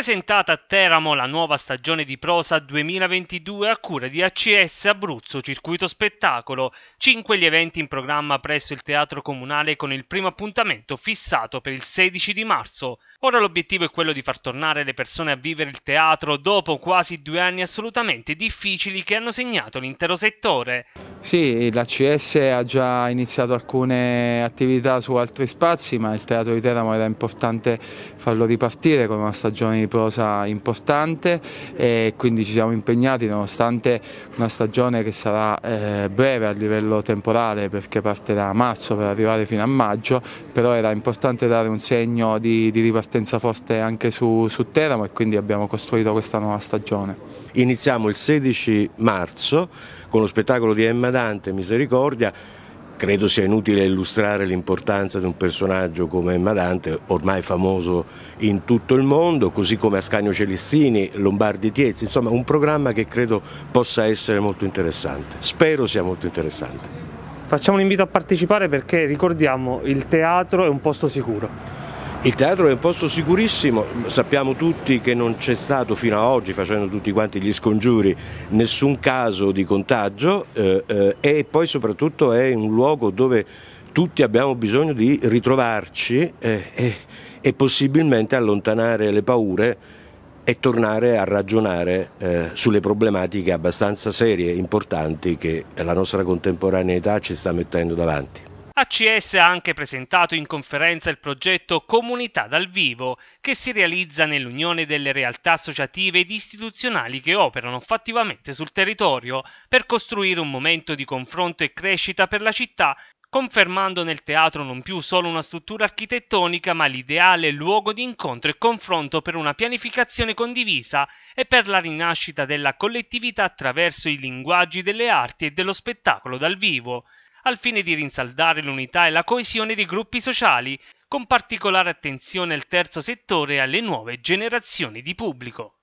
presentata a Teramo la nuova stagione di prosa 2022 a cura di ACS Abruzzo Circuito Spettacolo. Cinque gli eventi in programma presso il Teatro Comunale con il primo appuntamento fissato per il 16 di marzo. Ora l'obiettivo è quello di far tornare le persone a vivere il teatro dopo quasi due anni assolutamente difficili che hanno segnato l'intero settore. Sì, l'ACS ha già iniziato alcune attività su altri spazi, ma il Teatro di Teramo era importante farlo ripartire con una stagione di ripresa importante e quindi ci siamo impegnati nonostante una stagione che sarà eh, breve a livello temporale perché parte da marzo per arrivare fino a maggio, però era importante dare un segno di, di ripartenza forte anche su, su Teramo e quindi abbiamo costruito questa nuova stagione. Iniziamo il 16 marzo con lo spettacolo di Emma Dante Misericordia Credo sia inutile illustrare l'importanza di un personaggio come Madante, ormai famoso in tutto il mondo, così come Ascanio Celestini, Lombardi Tiezzi, insomma un programma che credo possa essere molto interessante. Spero sia molto interessante. Facciamo un invito a partecipare perché ricordiamo il teatro è un posto sicuro. Il teatro è un posto sicurissimo, sappiamo tutti che non c'è stato fino ad oggi, facendo tutti quanti gli scongiuri, nessun caso di contagio eh, eh, e poi soprattutto è un luogo dove tutti abbiamo bisogno di ritrovarci eh, e possibilmente allontanare le paure e tornare a ragionare eh, sulle problematiche abbastanza serie e importanti che la nostra contemporaneità ci sta mettendo davanti. ACS ha anche presentato in conferenza il progetto Comunità dal vivo, che si realizza nell'unione delle realtà associative ed istituzionali che operano fattivamente sul territorio per costruire un momento di confronto e crescita per la città confermando nel teatro non più solo una struttura architettonica, ma l'ideale luogo di incontro e confronto per una pianificazione condivisa e per la rinascita della collettività attraverso i linguaggi delle arti e dello spettacolo dal vivo, al fine di rinsaldare l'unità e la coesione dei gruppi sociali, con particolare attenzione al terzo settore e alle nuove generazioni di pubblico.